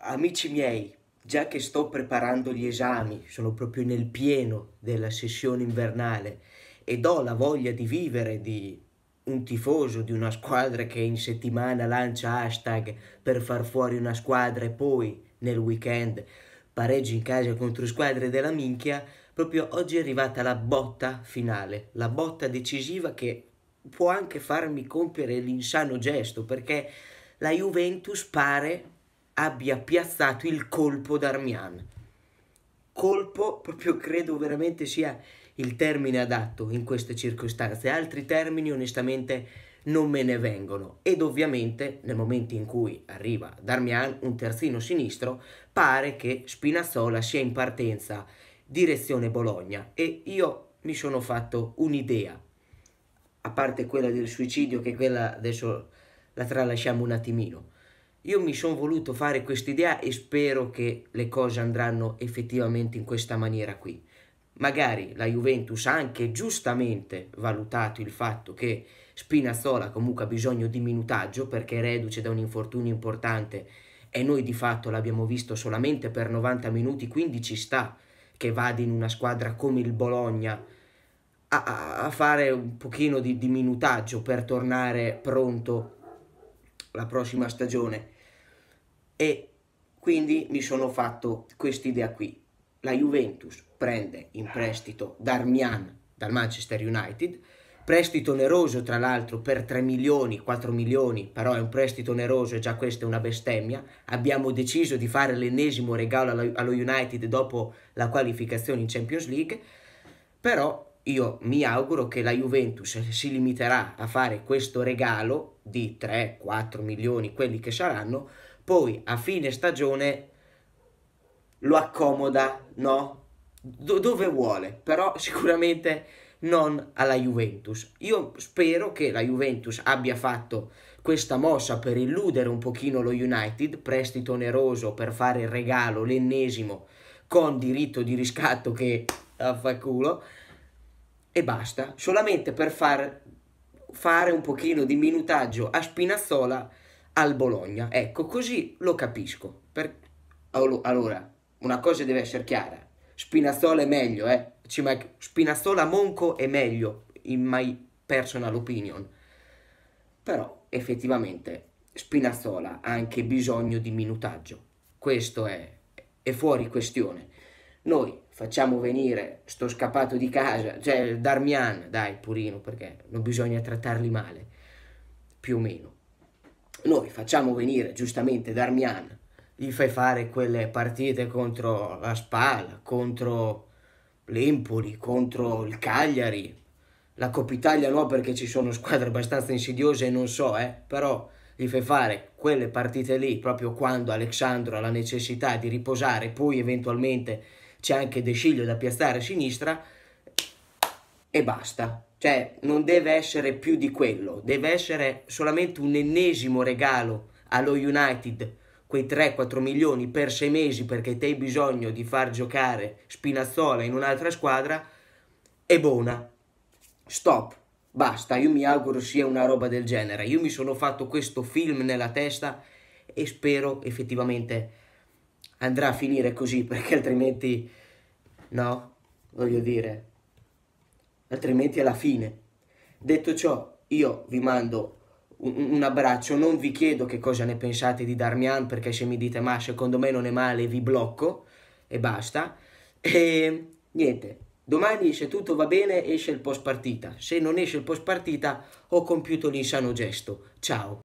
Amici miei, già che sto preparando gli esami, sono proprio nel pieno della sessione invernale ed ho la voglia di vivere di un tifoso di una squadra che in settimana lancia hashtag per far fuori una squadra e poi nel weekend pareggi in casa contro squadre della minchia, proprio oggi è arrivata la botta finale, la botta decisiva che può anche farmi compiere l'insano gesto perché la Juventus pare abbia piazzato il colpo d'Armian. Colpo, proprio credo veramente sia il termine adatto in queste circostanze, altri termini onestamente non me ne vengono ed ovviamente nel momento in cui arriva Darmian un terzino sinistro pare che Spinazzola sia in partenza direzione Bologna e io mi sono fatto un'idea a parte quella del suicidio che quella adesso la tralasciamo un attimino io mi sono voluto fare questa idea e spero che le cose andranno effettivamente in questa maniera qui. Magari la Juventus ha anche giustamente valutato il fatto che Spinazzola comunque ha bisogno di minutaggio perché è reduce da un infortunio importante e noi di fatto l'abbiamo visto solamente per 90 minuti, quindi ci sta che vada in una squadra come il Bologna a, a fare un pochino di, di minutaggio per tornare pronto la prossima stagione. E quindi mi sono fatto quest'idea qui. La Juventus prende in prestito Darmian dal Manchester United, prestito oneroso tra l'altro per 3 milioni, 4 milioni, però è un prestito oneroso e già questa è una bestemmia. Abbiamo deciso di fare l'ennesimo regalo allo United dopo la qualificazione in Champions League, però io mi auguro che la Juventus si limiterà a fare questo regalo di 3-4 milioni, quelli che saranno, poi a fine stagione lo accomoda, no? Do dove vuole, però sicuramente non alla Juventus. Io spero che la Juventus abbia fatto questa mossa per illudere un pochino lo United, prestito oneroso per fare il regalo, l'ennesimo, con diritto di riscatto che affa culo, e basta, solamente per far fare un pochino di minutaggio a Spinazzola al Bologna. Ecco, così lo capisco. Per... Allora, una cosa deve essere chiara. Spinazzola è meglio, eh. Spinazzola Monco è meglio, in my personal opinion. Però, effettivamente, Spinazzola ha anche bisogno di minutaggio. Questo è, è fuori questione. Noi facciamo venire sto scappato di casa, cioè Darmian, dai, Purino, perché non bisogna trattarli male, più o meno. Noi facciamo venire giustamente Darmian, gli fai fare quelle partite contro la Spal, contro l'Empoli, contro il Cagliari, la Coppa Italia no perché ci sono squadre abbastanza insidiose e non so, eh, però gli fai fare quelle partite lì proprio quando Alexandro ha la necessità di riposare, poi eventualmente c'è anche De Sciglio da piazzare a sinistra e basta. Cioè, non deve essere più di quello, deve essere solamente un ennesimo regalo allo United, quei 3-4 milioni per 6 mesi perché te hai bisogno di far giocare Spinazzola in un'altra squadra, è buona. Stop, basta, io mi auguro sia una roba del genere. Io mi sono fatto questo film nella testa e spero effettivamente andrà a finire così perché altrimenti no, voglio dire, altrimenti è la fine. Detto ciò, io vi mando un, un abbraccio, non vi chiedo che cosa ne pensate di Darmian perché se mi dite ma secondo me non è male vi blocco e basta. E niente, domani se tutto va bene esce il post partita, se non esce il post partita ho compiuto l'insano gesto. Ciao!